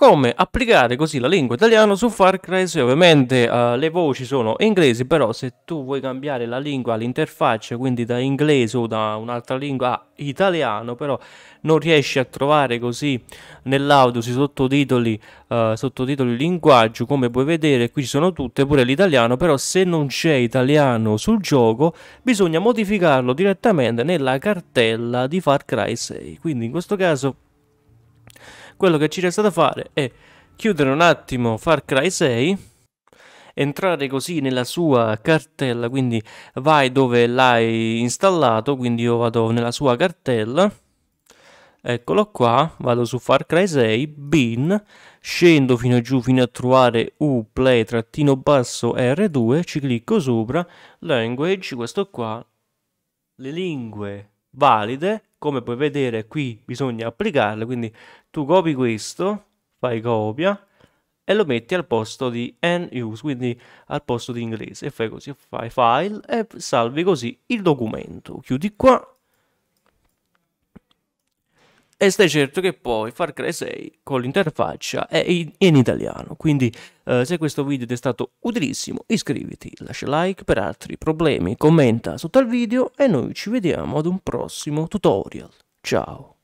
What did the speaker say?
come applicare così la lingua italiana su Far Cry 6. Ovviamente uh, le voci sono inglesi, però se tu vuoi cambiare la lingua all'interfaccia, quindi da inglese o da un'altra lingua a italiano, però non riesci a trovare così nell'audio sui sottotitoli, uh, sottotitoli linguaggio, come puoi vedere qui ci sono tutte, pure l'italiano, però se non c'è italiano sul gioco bisogna modificarlo direttamente nella cartella di Far Cry 6. Quindi in questo caso quello che ci resta da fare è chiudere un attimo Far Cry 6 entrare così nella sua cartella quindi vai dove l'hai installato quindi io vado nella sua cartella eccolo qua vado su Far Cry 6 bin scendo fino giù fino a trovare uplay trattino basso r2 ci clicco sopra language questo qua le lingue valide come puoi vedere qui bisogna applicarle, quindi tu copi questo, fai copia e lo metti al posto di end use, quindi al posto di inglese e fai così, fai file e salvi così il documento, chiudi qua e stai certo che poi Far Cry 6 con l'interfaccia è eh, in, in italiano. Quindi eh, se questo video ti è stato utilissimo iscriviti, lascia like per altri problemi, commenta sotto al video e noi ci vediamo ad un prossimo tutorial. Ciao!